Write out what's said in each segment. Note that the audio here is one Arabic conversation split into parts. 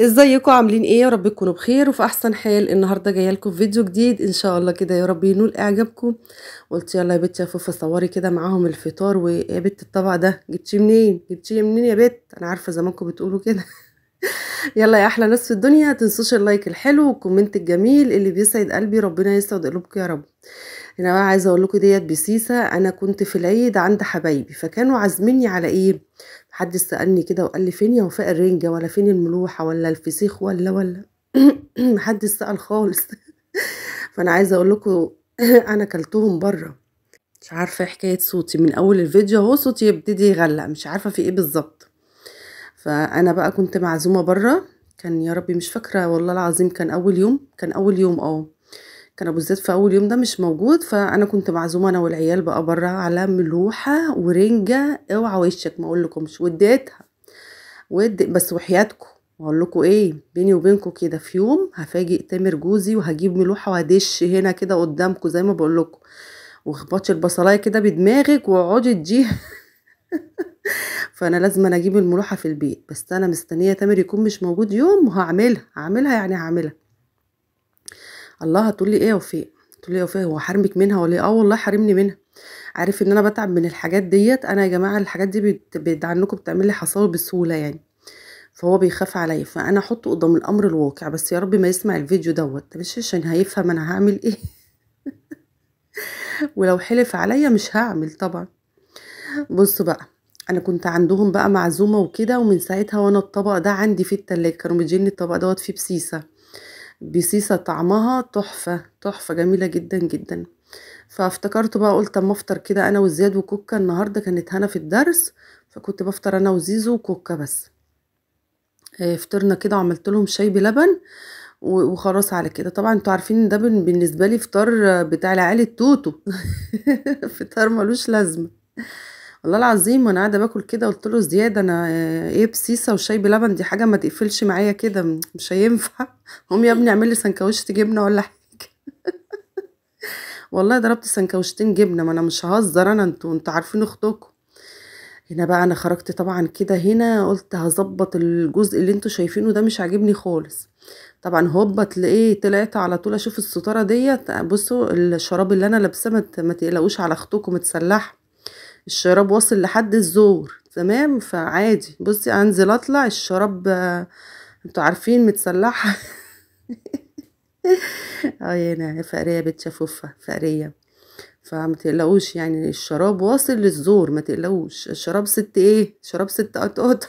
ازيكم عاملين ايه يا رب تكونوا بخير وفي احسن حال النهارده جايه لكم فيديو جديد ان شاء الله كده يا رب ينول اعجابكم قلت يلا يا بت يا فوفا صوري كده معاهم الفطار ويا بت الطبق ده جبتيه منين جبتيه منين يا بت انا عارفه زمانكم بتقولوا كده يلا يا احلى ناس في الدنيا تنسوش اللايك الحلو والكومنت الجميل اللي بيسعد قلبي ربنا يسعد قلوبكم يا رب انا بقى عايزه اقول لكم ديت بسيسه انا كنت في العيد عند حبايبي فكانوا عازميني على ايه حد سألني كده وقال لي فين يا وفاء الرنجة ولا فين الملوحة ولا الفسيخ ولا ولا محدش سأل خالص فأنا عايزة أقول لكم أنا كلتهم بره مش عارفة إيه حكاية صوتي من أول الفيديو هو صوتي يبتدي يغلق مش عارفة في إيه بالظبط فأنا بقى كنت معزومة بره كان يا ربي مش فاكرة والله العظيم كان أول يوم كان أول يوم اه كان ابو الزيت في اول يوم ده مش موجود فانا كنت معزومه انا والعيال بقى بره على ملوحه ورنجه اوعى وشك ما اقول لكمش ود بس وحياتكم واقول لكم ايه بيني وبينكم كده في يوم هفاجئ تامر جوزي وهجيب ملوحه وهدش هنا كده قدامكم زي ما بقول لكم واخبطش البصلايه كده بدماغك واقعدي تجيها فانا لازم أنا اجيب الملوحه في البيت بس انا مستنيه تامر يكون مش موجود يوم وهعملها هعملها يعني هعملها الله هتقول لي ايه يا وفاء تقول لي يا وفاء هو حرمك منها ولا إيه؟ اه والله حرمني منها عارف ان انا بتعب من الحاجات ديت انا يا جماعه الحاجات دي بت... عنكم بتعمل لي حصاوي بسهوله يعني فهو بيخاف عليا فانا احطه قدام الامر الواقع بس يا رب ما يسمع الفيديو دوت مش عشان هيفهم انا هعمل ايه ولو حلف عليا مش هعمل طبعا بص بقى انا كنت عندهم بقى معزومه وكده ومن ساعتها وانا الطبق ده عندي في التلاجة كانوا مديني الطبق دوت فيه بسيسه بسيسة طعمها تحفة تحفة جميلة جدا جدا فافتكرت بقى قلت اما افطر كده انا وزياد وكوكا النهارده كانت هنا في الدرس فكنت بفطر انا وزيزو وكوكا بس آه، فطرنا كده وعملت لهم شاي بلبن وخلاص على كده طبعا انتوا عارفين ده بالنسبه لي فطار بتاع العيال التوتو فطار ملوش لازمه والله العظيم وانا قاعده باكل كده قلت له زياده انا آه، ايه بسيسه وشاي بلبن دي حاجه ما تقفلش معايا كده مش هينفع قوم يا ابني اعمل لي سنكوشه جبنه ولا حاجه والله ضربت سنكوشتين جبنه ما انا مش ههزر انا انتوا انتوا عارفين اختكم هنا بقى انا خرجت طبعا كده هنا قلت هظبط الجزء اللي انتوا شايفينه ده مش عاجبني خالص طبعا هوبا تلاقيه طلعت على طول اشوف الستاره ديت بصوا الشراب اللي انا لابساه ما تقلقوش على اختكم متسلحه الشراب واصل لحد الزور تمام فعادي بصي انزل اطلع الشراب انتوا عارفين متسلحه اه هنا فقريه بتشفوفها فقريه فما تقلقوش يعني الشراب واصل للزور ما تقلقوش الشراب ست ايه شراب ست قطقط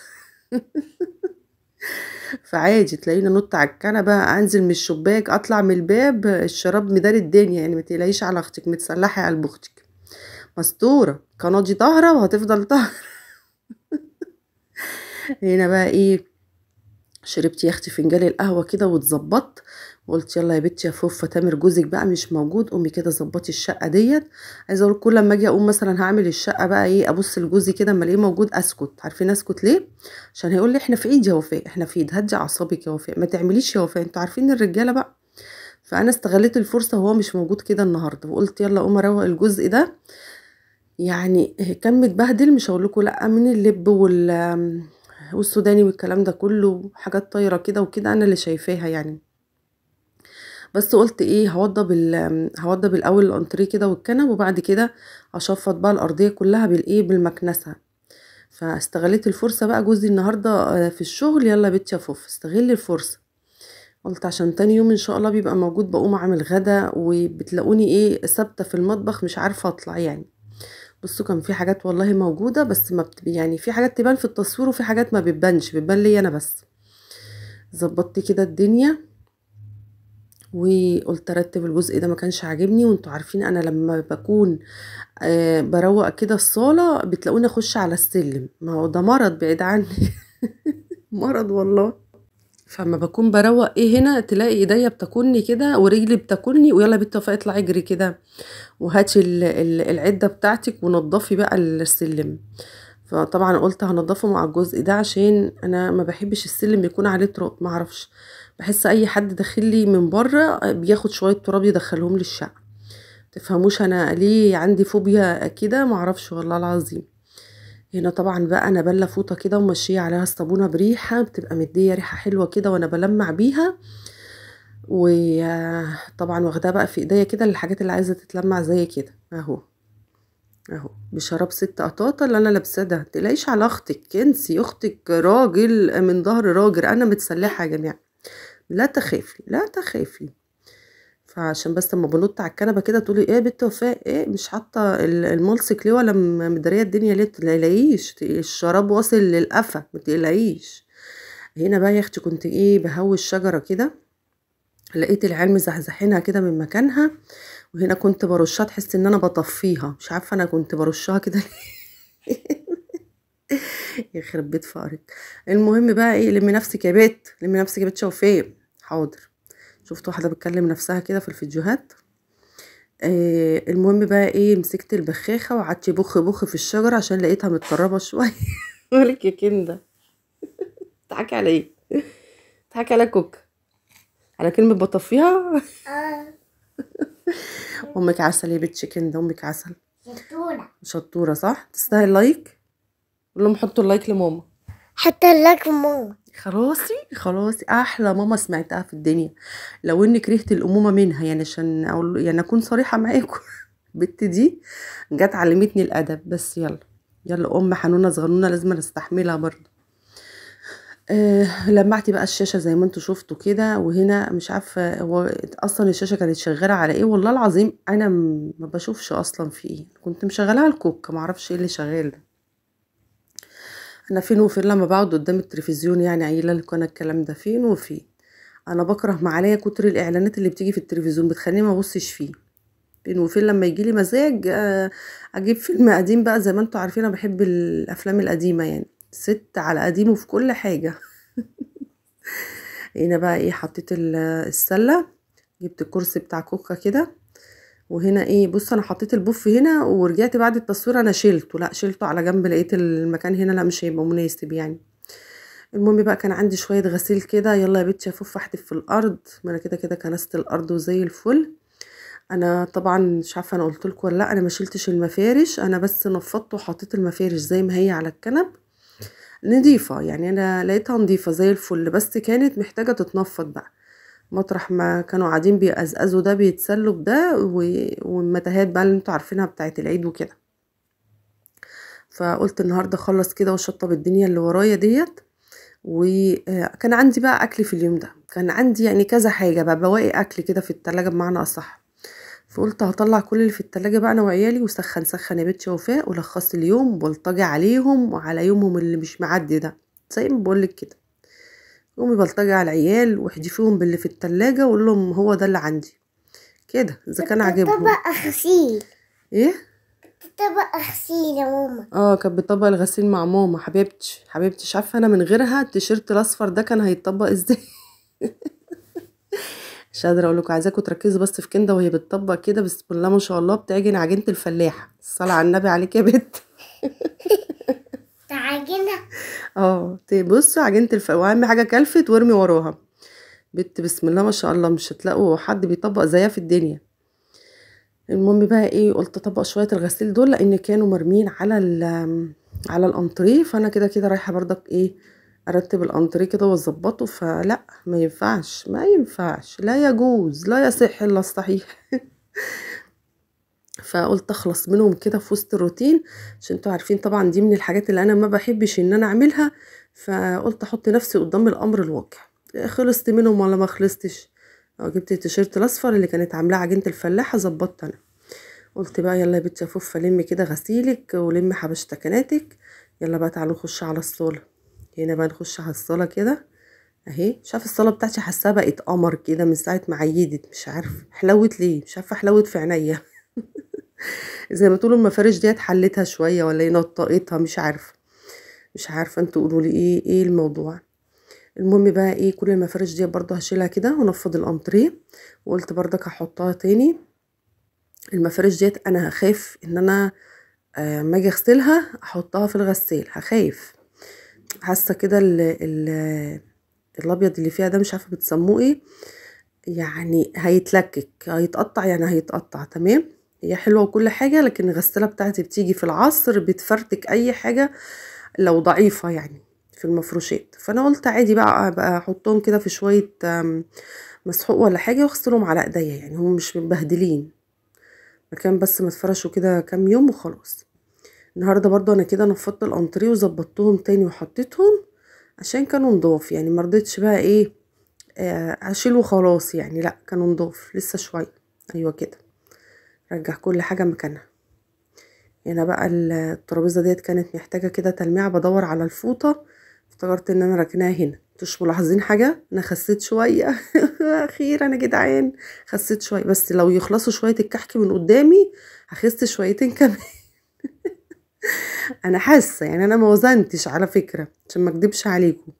فعادي تلاقيني نط على الكنبه انزل من الشباك اطلع من الباب الشراب مدار الدنيا يعني ما تقلقيش على اختك متسلحه على اختك مستورة القناه دي طاهرة وهتفضل طاهرة هنا بقى ايه شربت يا اختي فنجان القهوة كده واتظبطت وقلت يلا يا بنتي يا فوفة تامر جوزك بقى مش موجود قومي كده ظبطي الشقة ديت عايزة اقول كل لما اجي اقوم مثلا هعمل الشقة بقى ايه ابص لجوزي كده اما الاقيه موجود اسكت عارفين اسكت ليه عشان هيقول لي احنا في ايد يا وفاء احنا في ايد هدي اعصابك يا وفاء ما تعمليش يا وفاء انتوا عارفين الرجالة بقى فانا استغليت الفرصة وهو مش موجود كده النهاردة وقلت يلا اقوم اروق الجزء ده يعني كان متبهدل مش هقول لكم لأ، من اللب وال والسوداني والكلام ده كله حاجات طايرة كده وكده أنا اللي شايفاها يعني بس قلت ايه هوضب هوضب الاول الانتري كده والكنب وبعد كده اشفط بقى الارضيه كلها بالايه بالمكنسه فاستغليت الفرصه بقى جوزي النهارده آه، في الشغل يلا بيت يا فوف استغل الفرصه قلت عشان تاني يوم ان شاء الله بيبقى موجود بقوم اعمل غدا وبتلاقوني ايه ثابته في المطبخ مش عارفه اطلع يعني بصوا كان في حاجات والله موجودة بس ما بت... يعني في حاجات تبان في التصوير وفي حاجات ما بتبانش بتبان لي انا بس ظبطت كده الدنيا وقلت ارتب الجزء ده ما كانش عاجبني وانتوا عارفين انا لما بكون آه بروق كده الصاله بتلاقوني اخش على السلم ما هو ده مرض بعيد عني مرض والله فما بكون بروق ايه هنا تلاقي ايديا بتاكلني كده ورجلي بتاكلني ويلا وفاء اطلع اجري كده وهاتي العده بتاعتك ونضفي بقى السلم فطبعا قلت هنضفه مع الجزء ده عشان انا ما بحبش السلم يكون عليه تراب معرفش بحس اي حد داخل لي من بره بياخد شويه تراب يدخلهم للشقه تفهموش انا ليه عندي فوبيا كده معرفش والله العظيم هنا طبعا بقى انا بله فوطه كده ومشيه عليها الصابونه بريحه بتبقى مديه ريحه حلوه كده وانا بلمع بيها وطبعا واخداها بقى في ايديا كده للحاجات اللي عايزه تتلمع زي كده اهو اهو بشراب ست قطاطه اللي انا لابساه ده تلاقيش على اختك انسي اختك راجل من ظهر راجل انا متسلحه يا جماعه لا تخافي لا تخافي فعشان بس لما بنط على الكنبه كده تقولي ايه يا بنت وفاء ايه مش حاطه الملصق ليه ولا مداريه الدنيا ليه متقلقيش الشراب واصل للقفا متقلقيش هنا بقى يا اختي كنت ايه بهوي الشجره كده لقيت العلم مزحزحينها كده من مكانها وهنا كنت برشها تحس ان انا بطفيها مش عارفه انا كنت برشها كده يخرب بيت فقرك المهم بقى ايه لمي نفسك يا بت لمي نفسك يا بت شوفيه حاضر شفت واحدة بتكلم نفسها كده في الفيديوهات آه المهم بقى ايه مسكت البخاخة وقعدت بخ بخ في الشجرة عشان لقيتها متقربه شوية مالك يا كندا تحكي على ايه؟ تحكي على كوك على كلمة بطفيها؟ اه امك عسل يا بيت شكندا امك عسل شطورة شطورة صح؟ تستاهل لايك؟ قول لهم حطوا اللايك لماما حط اللايك لماما خلاصي خلاصي احلى ماما سمعتها في الدنيا لو اني كرهت الامومه منها يعني عشان اقول يعني اكون صريحه معاكم البت دي جت علمتني الادب بس يلا يلا ام حنونه صغنونه لازم نستحملها برضه أه لمعتي بقى الشاشه زي ما انتوا شفتوا كده وهنا مش عارفه هو اصلا الشاشه كانت شغاله على ايه والله العظيم انا ما بشوفش اصلا في ايه كنت مشغلاها الكوك ما اعرفش ايه اللي شغال ده انا فين وفين لما بقعد قدام التلفزيون يعني عيله لكم انا الكلام ده فين وفين انا بكره معايا كتر الاعلانات اللي بتيجي في التلفزيون بتخليني ما ابصش فيه فين وفين لما يجي لي مزاج آه، اجيب فيلم قديم بقى زي ما انتم عارفين انا بحب الافلام القديمه يعني ست على قديمه في كل حاجه هنا بقى ايه حطيت السله جبت الكرسي بتاع كوكا كده وهنا ايه بص انا حطيت البوف هنا ورجعت بعد التصوير انا شيلته لا شيلته على جنب لقيت المكان هنا لا مش هيبقى مناسب يعني المهم بقى كان عندي شويه غسيل كده يلا يا بنتي افف احدف في الارض ما انا كده كده كنست الارض وزي الفل انا طبعا مش عارفه انا قلت لكم ولا لا انا ما شلتش المفارش انا بس نفضت وحطيت المفارش زي ما هي على الكنب نضيفه يعني انا لقيتها نضيفه زي الفل بس كانت محتاجه تتنفض بقى مطرح ما كانوا قاعدين بيقزقزوا ده بيتسلوا بده والمتاهات بقى اللي انتوا عارفينها بتاعت العيد وكده فقلت النهارده اخلص كده واشطب الدنيا اللي ورايا ديت وكان عندي بقى اكل في اليوم ده كان عندي يعني كذا حاجه بقى بواقي اكل كده في التلاجة بمعنى اصح فقلت هطلع كل اللي في التلاجة بقى انا وعيالي وسخن سخن يا بنت وفاء ولخصت اليوم وبلطجي عليهم وعلى يومهم اللي مش معدي ده زي ما بقولك كده قومي بلطجي على العيال فيهم باللي في التلاجة وقول لهم هو ده اللي عندي كده اذا كان عاجبهم طبق غسيل ايه طبق غسيل يا ماما اه كانت بتطبق الغسيل مع ماما حبيبتي حبيبتي مش عارفه انا من غيرها التيشيرت الاصفر ده كان هيتطبق ازاي مش قادره اقول لكم عايزاكم تركزوا بس في كندا وهي بتطبق كده بسم الله ما شاء الله بتعجن عجينه الفلاح الصلاه على النبي عليك يا بت عجينة اه تبصوا طيب عجينة الفول واهم حاجة كلفت وارمي وراها بنت بسم الله ما شاء الله مش هتلاقوا حد بيطبق زيها في الدنيا المهم بقى ايه قلت اطبق شويه الغسيل دول لان كانوا مرمين على على الانتري فانا كده كده رايحه بردك ايه ارتب الانتريه كده واظبطه فلا ما ينفعش ما ينفعش لا يجوز لا يصح الا الصحيح فقلت اخلص منهم كده في وسط الروتين عشان انتوا عارفين طبعا دي من الحاجات اللي انا ما بحبش ان انا اعملها فقلت احط نفسي قدام الامر الواقع خلصت منهم ولا ما خلصتش آه، جبت التيشيرت الاصفر اللي كانت عاملاه عجينه الفلاحه ظبطت انا قلت بقى يلا يا بنتي يا فوفا لمي كده غسيلك ولمي حبشتكناتك يلا بقى تعالوا نخش على الصاله هنا بقى نخش على الصاله كده اهي شاف الصاله بتاعتي حاساها بقت قمر كده من ساعه ما عيدت مش عارفه حلوت ليه مش عارفه حلوت في عينيا زي ما تقولوا المفارش ديت اتحلتها شويه ولا نطقتها مش عارفه مش عارفه انتوا قولوا لي ايه ايه الموضوع المهم بقى ايه كل المفارش دي برضو هشيلها كده ونفض الانتريه وقلت برضك هحطها تاني المفارش ديت انا هخاف ان انا آه، ما اجي اغسلها احطها في الغسيل هخاف حاسه كده الابيض اللي فيها ده مش عارفه بتسموه ايه يعني هيتلكك هيتقطع يعني هيتقطع تمام هي حلوة وكل حاجة لكن الغسالة بتاعتي بتيجي في العصر بتفرتك أي حاجة لو ضعيفة يعني في المفروشات فأنا قلت عادي بقى أحطهم كده في شوية مسحوق ولا حاجة وأغسلهم على إيديا يعني هم مش متبهدلين مكان بس متفرشوا كده كام يوم وخلاص النهاردة برضو أنا كده نفضت الأنتري وظبطتهم تاني وحطيتهم عشان كانوا نضاف يعني مرضتش بقى إيه آه، أشيل وخلاص يعني لأ كانوا نضاف لسه شوية أيوة كده رجع كل حاجة مكانها هنا يعني بقى الترابيزة ديت كانت محتاجة كده تلميع بدور على الفوطة افتكرت ان انا ركناها هنا انتوش ملاحظين حاجة انا خسيت شوية اخيرا انا جدعان خسيت شوية بس لو يخلصوا شوية الكحك من قدامي هخس شويتين كمان انا حاسة يعني انا ما وزنتش على فكرة عشان ما اكدبش عليكم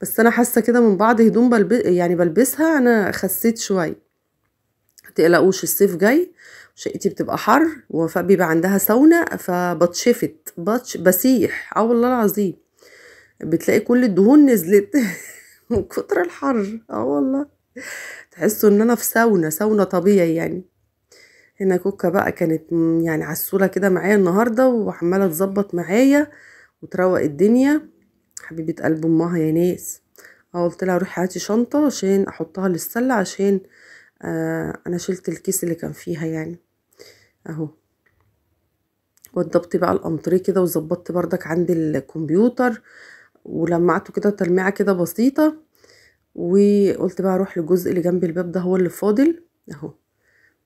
بس انا حاسة كده من بعض هدوم بلب... يعني بلبسها انا خسيت شوية متقلقوش الصيف جاي شقتي بتبقى حر ووفاء بيبقى عندها ساونا فبتشفت بتش بسيح اه والله العظيم بتلاقي كل الدهون نزلت من كتر الحر اه والله تحسوا ان انا في ساونا ساونا طبيعي يعني هنا كوكا بقى كانت يعني عسولة كده معايا النهاردة وعمالة تظبط معايا وتروق الدنيا حبيبة قلب امها يا ناس اه قلت لها روحي هاتي شنطة عشان احطها للسلة عشان آه انا شلت الكيس اللي كان فيها يعني اهو وضبطي بقى الانتريه كده وظبطت بردك عند الكمبيوتر ولمعته كده تلميعه كده بسيطه وقلت بقى اروح للجزء اللي جنب الباب ده هو اللي فاضل اهو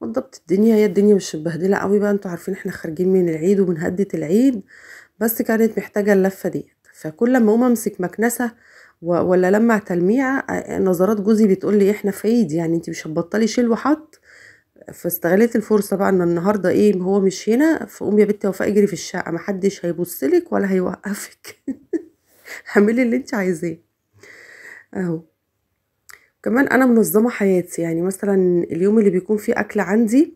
وضبت الدنيا هي الدنيا مش مبهدله قوي بقى انتوا عارفين احنا خارجين من العيد ومن هده العيد بس كانت محتاجه اللفه دي فكل ما اقوم امسك مكنسه ولا لمع تلميعه نظرات جوزي بتقول لي احنا في عيد يعني انت مش هتبطلي شيل وحط فاستغلت الفرصه بقى ان النهارده ايه هو مش هنا فقوم يا بنتي وفاء اجري في الشقه محدش هيبصلك ولا هيوقفك اعملي اللي انت عايزاه اهو كمان انا منظمه حياتي يعني مثلا اليوم اللي بيكون فيه اكل عندي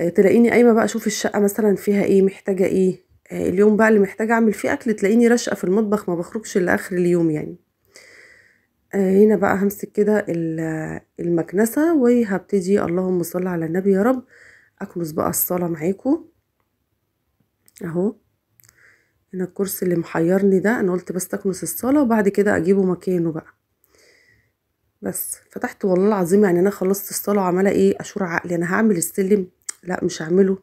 آه، تلاقيني قايمه بقى اشوف الشقه مثلا فيها ايه محتاجه ايه آه، اليوم بقى اللي محتاجه اعمل فيه اكل تلاقيني راشقه في المطبخ ما بخرجش الا اخر اليوم يعني هنا بقى همسك كده المكنسة وهبتدي اللهم صل على النبي يا رب أكنس بقى الصالة معاكم أهو هنا الكرسي اللي محيرني ده أنا قلت بس أكنس الصالة وبعد كده أجيبه مكانه بقى بس فتحت والله العظيم يعني أنا خلصت الصالة وعمالة إيه أشور عقلي أنا هعمل السلم لا مش هعمله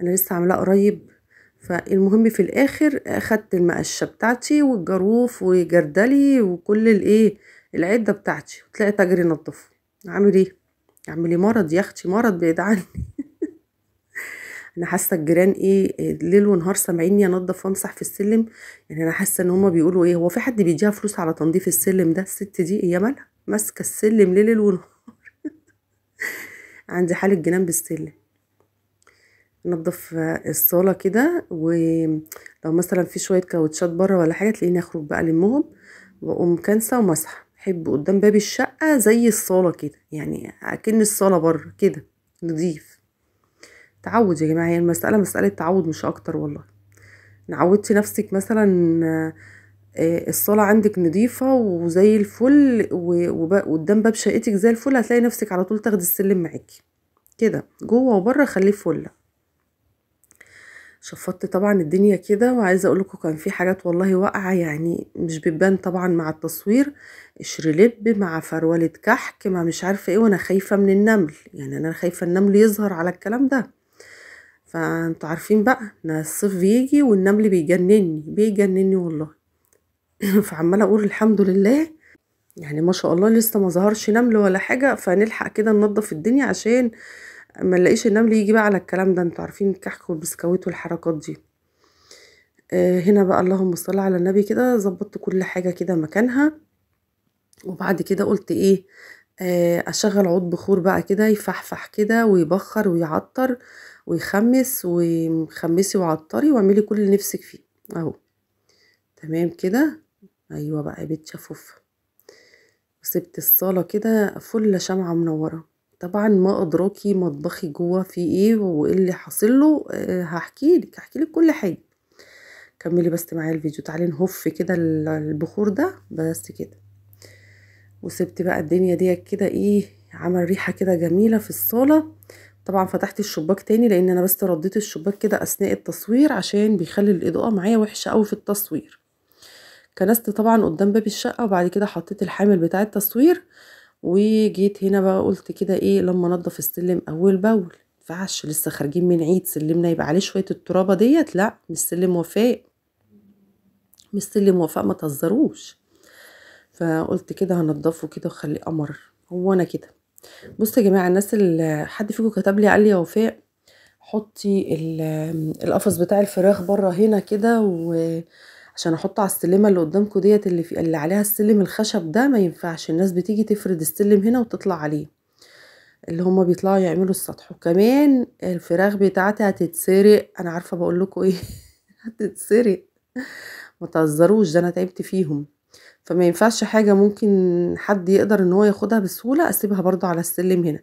أنا لسه عاملاه قريب فالمهم في الآخر أخدت المقشة بتاعتي والجروف وجردلي وكل الإيه العده بتاعتي وتلاقي تجري نظف اعمل ايه اعمل ايه مرض يا اختي مرض بعيد عني انا حاسه الجيران ايه ليل ونهار سامعيني انضف وامسح في السلم يعني انا حاسه ان هما بيقولوا ايه هو في حد بيديها فلوس على تنظيف السلم ده الست دي هي إيه مالها ماسكه السلم ليل ونهار عندي حاله جنان بالسلم نضف الصاله كده ولو مثلا في شويه كاوتشات بره ولا حاجه تلاقيني اخرج بقى المهم واقوم كنسه ومسحه حب قدام باب الشقة زي الصالة كده يعني أكن الصالة بره كده نضيف تعود يا جماعة هي المسألة مسألة تعود مش أكتر والله عودتي نفسك مثلا آه، الصالة عندك نضيفة وزي الفل وقدام باب شقتك زي الفل هتلاقي نفسك على طول تاخدي السلم معاكي كده جوه وبره خليه فله شفطت طبعا الدنيا كده وعايزه اقول لكم كان في حاجات والله واقعه يعني مش بتبان طبعا مع التصوير قشر لب مع فرولة كحك ما مش عارفه ايه وانا خايفه من النمل يعني انا خايفه النمل يظهر على الكلام ده فانتوا عارفين بقى ان الصيف بيجي والنمل بيجنني بيجنني والله فعماله اقول الحمد لله يعني ما شاء الله لسه ما ظهرش نمل ولا حاجه فنلحق كده ننضف الدنيا عشان ما نلاقيش النمل يجي بقى على الكلام ده انتوا عارفين الكحك والبسكويت والحركات دي آه، هنا بقى اللهم صل على النبي كده ظبطت كل حاجه كده مكانها وبعد كده قلت ايه آه، اشغل عود بخور بقى كده يفحفح كده ويبخر ويعطر ويخمس وخمسي وعطري واعملي كل اللي نفسك فيه اهو تمام كده ايوه بقى يا شفوف وسبت الصاله كده فل شمعه منوره طبعا ما ادراكي مطبخي جوه فيه ايه وايه اللي حاصل له أه هحكي لك هحكي لك كل حاجه كملي بس معايا الفيديو تعالي نهف كده البخور ده بس كده وسبت بقى الدنيا ديت كده ايه عمل ريحه كده جميله في الصاله طبعا فتحت الشباك تاني لان انا بس رديت الشباك كده اثناء التصوير عشان بيخلي الاضاءه معايا وحشه قوي في التصوير كنست طبعا قدام باب الشقه وبعد كده حطيت الحامل بتاع التصوير وجيت هنا بقى قلت كده ايه لما انضف السلم اول باول فعش لسه خارجين من عيد سلمنا يبقى عليه شويه الترابه ديت لا مش سلم وفاء مش سلم وفاء ما تهزروش فقلت كده هنضفه كده وخليه قمر هو انا كده بصوا يا جماعه الناس اللي حد فيكم كتب لي قال لي يا وفاء حطي القفص بتاع الفراخ بره هنا كده عشان احط على السلمه اللي قدامكم ديت اللي في اللي عليها السلم الخشب ده ما ينفعش الناس بتيجي تفرد السلم هنا وتطلع عليه اللي هما بيطلعوا يعملوا السطح وكمان الفراخ بتاعتي هتتسرق انا عارفه بقول لكم ايه هتتسرق ما تهزروش ده انا تعبت فيهم فما ينفعش حاجه ممكن حد يقدر ان هو ياخدها بسهوله اسيبها برضو على السلم هنا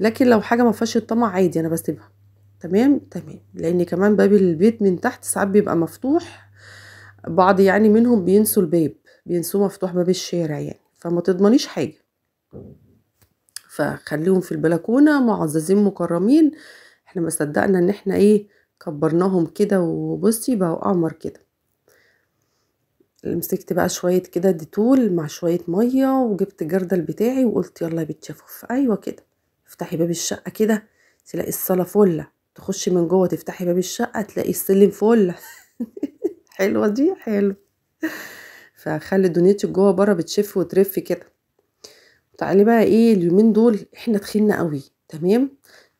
لكن لو حاجه ما فيهاش الطمع عادي انا بسيبها تمام تمام لان كمان باب البيت من تحت ساعات بيبقى مفتوح بعض يعني منهم بينسوا الباب بينسوا مفتوح باب الشارع يعني فما تضمنيش حاجة فخليهم في البلكونة معززين مكرمين احنا ما صدقنا ان احنا ايه كبرناهم كده وبصي بقوا قمر كده مسكت بقى شوية كده ديتول مع شوية مية وجبت الجردل بتاعي وقلت يلا يا ايوه كده افتحي باب الشقة كده تلاقي الصالة فلة تخشي من جوه تفتحي باب الشقة تلاقي السلم فلة حلوه دي حلو فخلي دنيتك جوه بره بتشف وترف كده تعالي بقى ايه اليومين دول احنا تخينا قوي تمام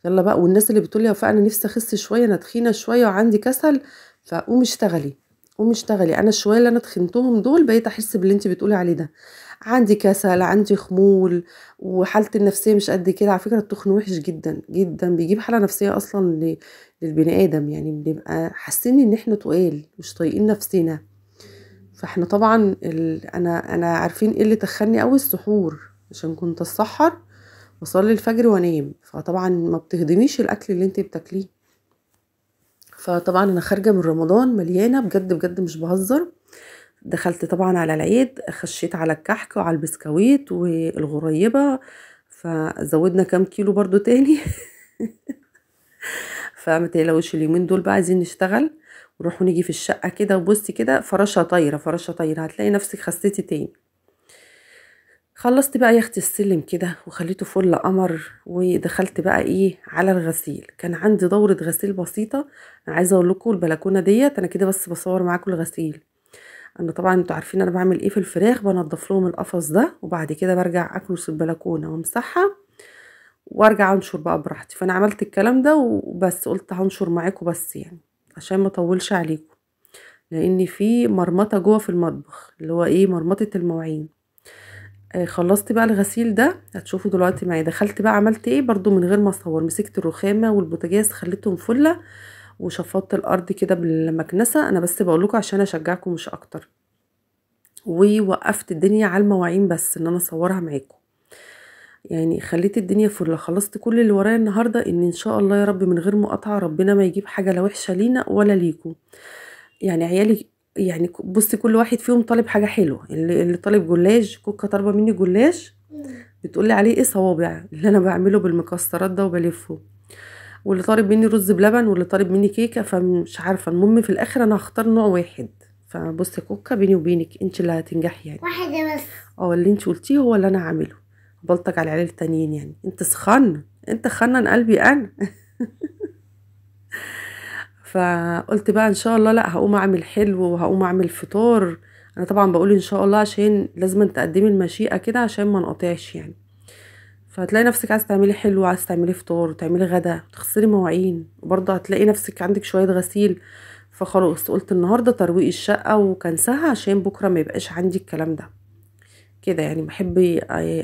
يلا بقى والناس اللي بتقول لي يا وفاء انا نفسي اخس شويه انا تخينه شويه وعندي كسل فقومي اشتغلي قومي اشتغلي انا الشويه اللي انا تخنتهم دول بقيت احس باللي انت بتقولي عليه ده عندي كسل عندي خمول وحالتي النفسيه مش قد كده على فكره التخن وحش جدا جدا بيجيب حاله نفسيه اصلا للبني ادم يعني بنبقى حاسين ان احنا تقال مش طايقين نفسنا فاحنا طبعا ال... انا انا عارفين ايه اللي تخني قوي السحور عشان كنت اتسحر واصلي الفجر وانام فطبعا ما بتهضميش الاكل اللي انت بتاكليه فطبعا انا خارجه من رمضان مليانه بجد بجد مش بهزر دخلت طبعا على العيد خشيت على الكحك وعلى البسكويت والغريبة فزودنا كام كيلو برضو تاني فما تقلقوش اليومين دول بقى عايزين نشتغل ونروح ونيجي في الشقة كده وبصي كده فراشة طايرة فراشة طايرة هتلاقي نفسك خسيتي تاني خلصت بقى اختي السلم كده وخليته فل قمر ودخلت بقى ايه على الغسيل كان عندي دورة غسيل بسيطة انا عايزة اقول لكم البلكونة ديت انا كده بس بصور معاكم الغسيل انا طبعا انتوا عارفين انا بعمل ايه في الفراخ بنضف لهم القفص ده وبعد كده برجع اكله في البلكونه وامسحها وارجع انشر بقى براحتي فانا عملت الكلام ده وبس قلت هنشر معاكم بس يعني عشان ما اطولش عليكم لان في مرمطه جوه في المطبخ اللي هو ايه مرمطه المواعين آه خلصت بقى الغسيل ده هتشوفوا دلوقتي معايا دخلت بقى عملت ايه برضو من غير ما اصور مسكت الرخامه والبوتاجاز خليتهم فله وشفطت الارض كده بالمكنسه انا بس بقول لكم عشان اشجعكم مش اكتر ووقفت الدنيا على المواعين بس ان انا اصورها معاكم يعني خليت الدنيا فل خلصت كل اللي ورايا النهارده ان ان شاء الله يا رب من غير مقاطعه ربنا ما يجيب حاجه لا وحشه لينا ولا ليكم يعني عيالي يعني بصي كل واحد فيهم طالب حاجه حلوه اللي, اللي طالب جلاش كوكا طالبه مني جلاش بتقولي عليه ايه صوابع اللي انا بعمله بالمكسرات ده وبلفه واللي طالب مني رز بلبن واللي طالب مني كيكه فمش عارفه المهم في الاخر انا هختار نوع واحد فبص يا كوكا بيني وبينك انت اللي هتنجحي يعني واحده بس اه اللي انت قلتيه هو اللي انا هعمله بلطج على العيال التانيين يعني انت سخن انت خنن قلبي انا فقلت بقى ان شاء الله لا هقوم اعمل حلو وهقوم اعمل فطار انا طبعا بقول ان شاء الله عشان لازم تقدمي المشيئه كده عشان ما نقطعش يعني فهتلاقي نفسك عايز تعملي حلو عايز تعملي فطار تعملي غدا تخسري مواعين وبرضه هتلاقي نفسك عندك شويه غسيل فخلاص قلت النهارده ترويق الشقه وكنسها عشان بكره ما يبقاش عندي الكلام ده كده يعني بحب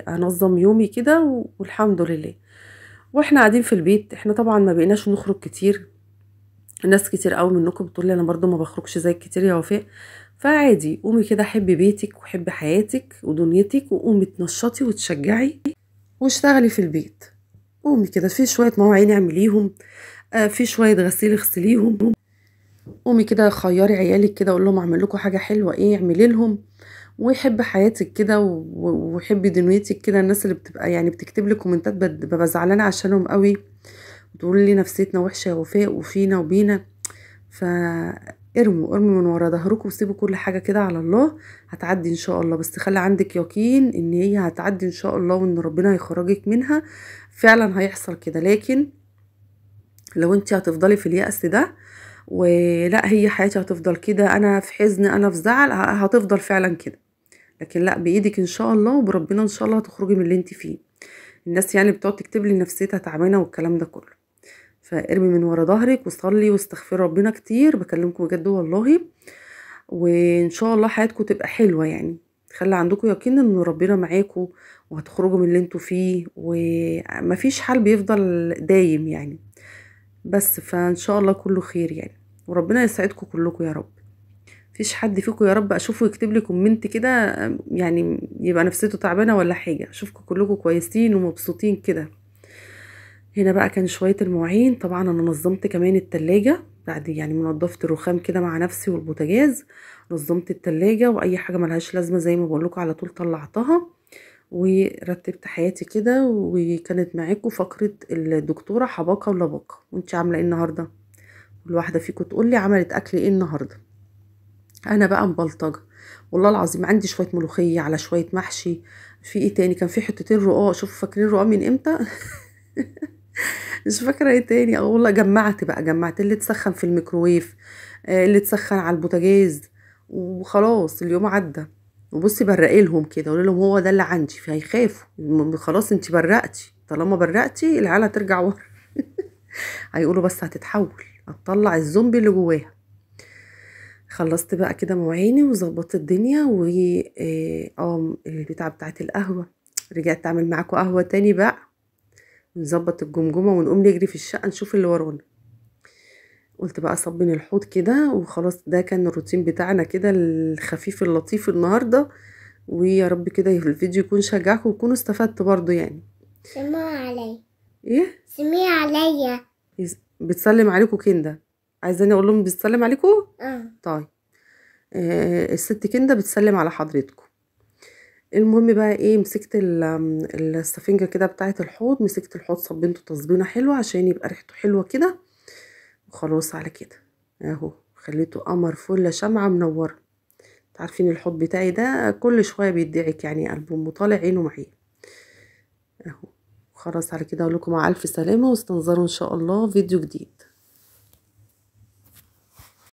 انظم يومي كده والحمد لله واحنا قاعدين في البيت احنا طبعا ما بقيناش نخرج كتير ناس كتير قوي منكم بتقول لي انا برضو ما بخرجش زي كتير يا وفاء فعادي قومي كده حبي بيتك وحبي حياتك ودنيتك وقومي تنشطي وتشجعي واشتغلي في البيت قومي كده في شويه مواعين اعمليهم آه، في شويه غسيل اغسليهم قومي كده خيري عيالك كده قول لهم اعمل لكم حاجه حلوه ايه اعملي لهم ويحب حياتك كده وحبي دنيتك كده الناس اللي بتبقى يعني بتكتب لي كومنتات ببقى زعلانه عشانهم قوي بتقول لي نفسيتنا وحشه وفاء وفينا وبينا ف ارموا ارموا من ورا ظهركم وسيبوا كل حاجه كده على الله هتعدي ان شاء الله بس خلي عندك يقين ان هي هتعدي ان شاء الله وان ربنا هيخرجك منها فعلا هيحصل كده لكن لو انت هتفضلي في اليأس ده ولا هي حياتي هتفضل كده انا في حزن انا في زعل هتفضل فعلا كده لكن لا بايدك ان شاء الله وبربنا ان شاء الله هتخرجي من اللي انت فيه الناس يعني بتقعد تكتب لي نفسيتها تعبانه والكلام ده كله فارمي من ورا ظهرك وصلي واستغفري ربنا كتير بكلمكم بجد والله وان شاء الله حياتكم تبقى حلوه يعني خلي عندكم يقين ان ربنا معاكم وهتخرجوا من اللي انتوا فيه ومفيش حال بيفضل دايم يعني بس فان شاء الله كله خير يعني وربنا يسعدكم كلكم يا رب مفيش حد فيكم يا رب اشوفه يكتب لي كومنت كده يعني يبقى نفسيته تعبانه ولا حاجه اشوفكم كلكم كويسين ومبسوطين كده هنا بقى كان شوية المواعين طبعا انا نظمت كمان التلاجة بعد يعني منضفت الرخام كده مع نفسي والبوتاجاز نظمت التلاجة واي حاجة ملهاش لازمة زي ما بقولكوا على طول طلعتها ورتبت حياتي كده وكانت معاكم فقرة الدكتورة حباقة ولباقة وانت عاملة ايه النهاردة كل واحدة فيكم تقول لي عملت اكل ايه النهاردة انا بقى مبلطجة والله العظيم عندي شوية ملوخية على شوية محشي في ايه تاني كان في حتتين رقاق شوفوا فاكرين رقاق من امتى مش فاكره ايه تاني اه والله جمعت بقى جمعت اللي تسخن في الميكرويف آه، اللي تسخن على البوتاجاز وخلاص اليوم عدى وبصي برقي لهم كده اقول لهم هو ده اللي عندي فهيخافوا خلاص انت برقتي طالما برقتي العيال هترجع ورا هيقولوا بس هتتحول هتطلع الزومبي اللي جواها خلصت بقى كده مواعيني وظبطت الدنيا و اه البتاعه بتاعت القهوه رجعت اعمل معاكم قهوه تاني بقى نظبط الجمجمة ونقوم نجري في الشقة نشوف اللي ورانا قلت بقى صبين الحوض كده وخلاص ده كان الروتين بتاعنا كده الخفيف اللطيف النهاردة ويا رب كده الفيديو يكون شجعكم وتكونوا استفدتوا برضو يعني سموا عليا ايه سمي عليا بتسلم عليكم كنده عايزاني اقول لهم بتسلم عليكم اه طيب آه الست كنده بتسلم على حضرتكم المهم بقى ايه مسكت السفنجة كده بتاعة الحوض مسكت الحوض صبنته تصبينة حلوة عشان يبقى ريحته حلوة كده وخلاص على كده اهو خليته قمر فلة شمعة منورة عارفين الحوض بتاعي ده كل شوية بيدعك يعني ألبوم مطالع عينه معايا اهو خلاص على كده اقول لكم مع الف سلامه واستنظروا ان شاء الله فيديو جديد